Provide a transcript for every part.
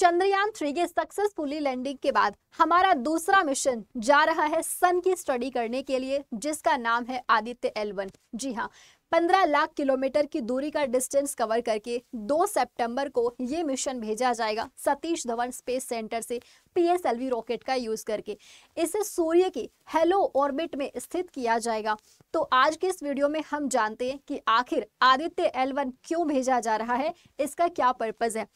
Chandrayaan three के successfully landing के बाद हमारा दूसरा मिशन जा रहा है सन की स्टडी करने के लिए जिसका नाम है आदित्य एलवन जी हाँ 15 लाख किलोमीटर की दूरी का डिस्टेंस कवर करके 2 सितंबर को ये मिशन भेजा जाएगा सतीश धवन स्पेस सेंटर से पीएसएलवी रॉकेट का यूज करके इसे सूर्य की हेलो ऑर्बिट में स्थित किया जाएगा तो आज के इस वीडियो में हम जानते हैं कि आखिर आदित्य एल क्यों भेजा जा रहा है इसका क्या पर्पज है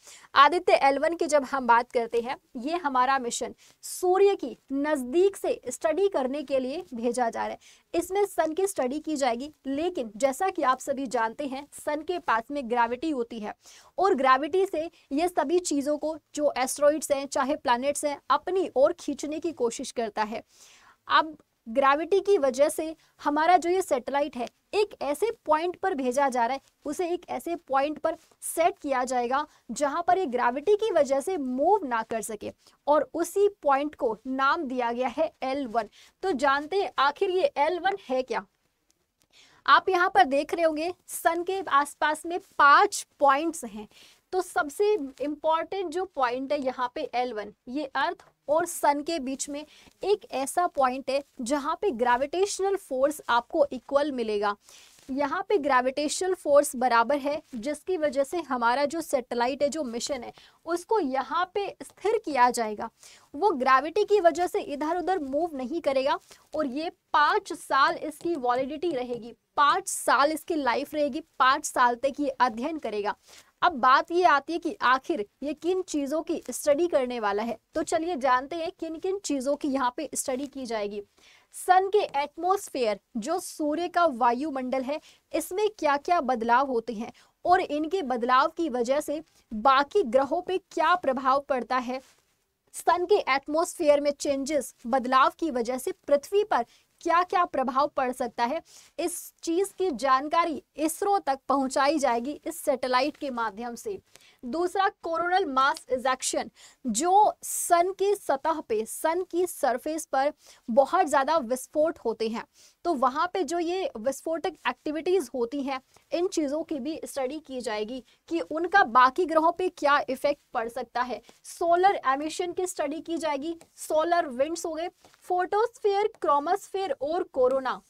आदित्य एल की जब हम बात करते हैं ये हमारा मिशन सूर्य की नजदीक से स्टडी करने के लिए भेजा जा रहा है इसमें सन की स्टडी की जाएगी लेकिन जैसा जैसा कि आप सभी जानते हैं सन के पास में ग्रेविटी होती है और ग्रेविटी से ये सभी चीज़ों को जो एस्ट्रॉइड्स हैं चाहे प्लैनेट्स हैं अपनी ओर खींचने की कोशिश करता है अब ग्रेविटी की वजह से हमारा जो ये सैटेलाइट है एक ऐसे पॉइंट पर भेजा जा रहा है उसे एक ऐसे पॉइंट पर सेट किया जाएगा जहां पर ये ग्रेविटी की वजह से मूव ना कर सके और उसी पॉइंट को नाम दिया गया है L1 तो जानते हैं आखिर ये L1 है क्या आप यहाँ पर देख रहे होंगे सन के आसपास में पांच पॉइंट्स हैं तो सबसे इम्पॉर्टेंट जो पॉइंट है यहाँ पे L1 ये अर्थ और सन के बीच में एक ऐसा पॉइंट है जहाँ पे ग्रेविटेशनल फोर्स आपको इक्वल मिलेगा यहाँ पे ग्रेविटेशनल फोर्स बराबर है जिसकी वजह से हमारा जो सेटेलाइट है जो मिशन है उसको यहाँ पे स्थिर किया जाएगा वो ग्रेविटी की वजह से इधर उधर मूव नहीं करेगा और ये पाँच साल इसकी वॉलिडिटी रहेगी पाँच साल इसकी लाइफ रहेगी पाँच साल तक ये अध्ययन करेगा अब बात ये आती है कि आखिर ये किन चीज़ों की स्टडी करने वाला है तो चलिए जानते हैं किन किन चीज़ों की यहाँ पे स्टडी की जाएगी सन के एटमोस्फेयर जो सूर्य का वायुमंडल है इसमें क्या क्या बदलाव होते हैं और इनके बदलाव की वजह से बाकी ग्रहों पे क्या प्रभाव पड़ता है सन के एटमोस्फेयर में चेंजेस बदलाव की वजह से पृथ्वी पर क्या क्या प्रभाव पड़ सकता है इस चीज की जानकारी इसरो तक पहुंचाई जाएगी इस सैटेलाइट के माध्यम से दूसरा कोरोनल मास इजेक्शन जो सन की सतह पे सन की सरफेस पर बहुत ज़्यादा विस्फोट होते हैं तो वहां पे जो ये विस्फोटक एक्टिविटीज़ होती हैं इन चीज़ों की भी स्टडी की जाएगी कि उनका बाकी ग्रहों पे क्या इफेक्ट पड़ सकता है सोलर एमिशन की स्टडी की जाएगी सोलर विंड्स हो गए फोटोस्फेयर क्रोमोस्फेयर और कोरोना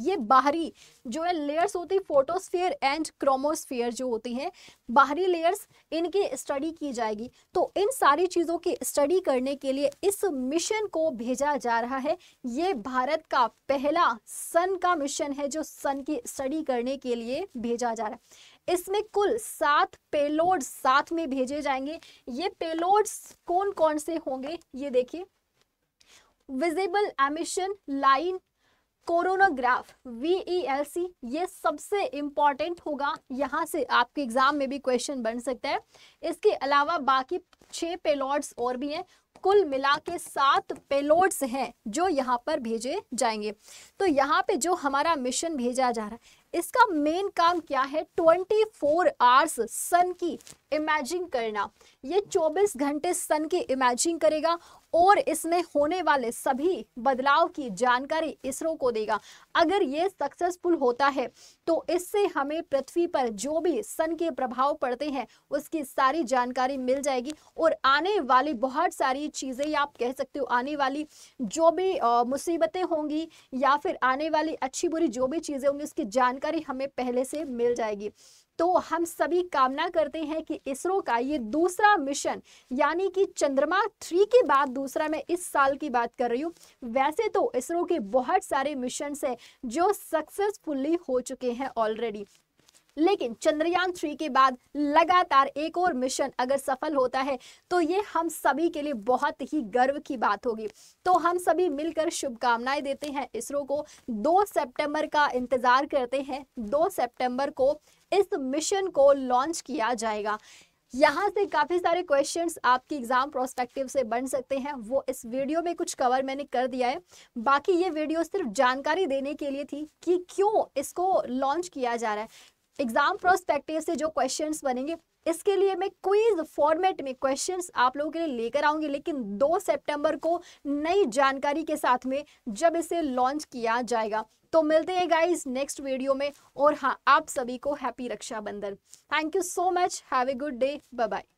ये बाहरी जो है लेयर्स होती है फोटोस्फीयर एंड क्रोमोस्फीयर जो होती हैं बाहरी लेयर्स इनकी स्टडी की जाएगी तो इन सारी चीज़ों की स्टडी करने के लिए इस मिशन को भेजा जा रहा है ये भारत का पहला सन का मिशन है जो सन की स्टडी करने के लिए भेजा जा रहा है इसमें कुल सात पेलोड साथ में भेजे जाएंगे ये पेलोड्स कौन कौन से होंगे ये देखिए visible emission line coronagraph VELC e ये सबसे इंपॉर्टेंट होगा यहाँ से आपके एग्जाम में भी क्वेश्चन बन सकता है इसके अलावा बाकी छह पेलॉड्स और भी हैं कुल मिला के सात पेलोड्स हैं जो यहाँ पर भेजे जाएंगे तो यहाँ पे जो हमारा मिशन भेजा जा रहा है इसका मेन काम क्या है 24 फोर आवर्स सन की इमेजिंग करना ये 24 घंटे सन की इमेजिंग करेगा और इसमें होने वाले सभी बदलाव की जानकारी इसरो को देगा अगर ये सक्सेसफुल होता है तो इससे हमें पृथ्वी पर जो भी सन के प्रभाव पड़ते हैं उसकी सारी जानकारी मिल जाएगी और आने वाली बहुत सारी वाली चीज़ें या आप कह सकते हो आने वाली जो भी मुसीबतें होंगी या फिर आने वाली अच्छी बुरी जो भी चीज़ें होंगी उसकी जानकारी हमें पहले से मिल जाएगी तो हम सभी कामना करते हैं कि इसरो का ये दूसरा मिशन यानी कि चंद्रमा थ्री के बाद दूसरा मैं इस साल की बात कर रही हूँ वैसे तो इसरो के बहुत सारे मिशन है जो सक्सेसफुली हो चुके हैं ऑलरेडी लेकिन चंद्रयान थ्री के बाद लगातार एक और मिशन अगर सफल होता है तो ये हम सभी के लिए बहुत ही गर्व की बात होगी तो हम सभी मिलकर शुभकामनाएं देते हैं इसरो को दो सेप्टेम्बर का इंतजार करते हैं दो सेप्टेम्बर को इस मिशन को लॉन्च किया जाएगा यहाँ से काफ़ी सारे क्वेश्चंस आपके एग्जाम प्रोस्पेक्टिव से बन सकते हैं वो इस वीडियो में कुछ कवर मैंने कर दिया है बाकी ये वीडियो सिर्फ जानकारी देने के लिए थी कि क्यों इसको लॉन्च किया जा रहा है एग्जाम प्रोस्पेक्टिव से जो क्वेश्चन बनेंगे इसके लिए मैं क्विज फॉर्मेट में क्वेश्चंस आप लोगों के लिए लेकर आऊंगी लेकिन 2 सितंबर को नई जानकारी के साथ में जब इसे लॉन्च किया जाएगा तो मिलते हैं गाइस नेक्स्ट वीडियो में और हाँ आप सभी को happy Rakshabandhan thank you so much have a good day bye bye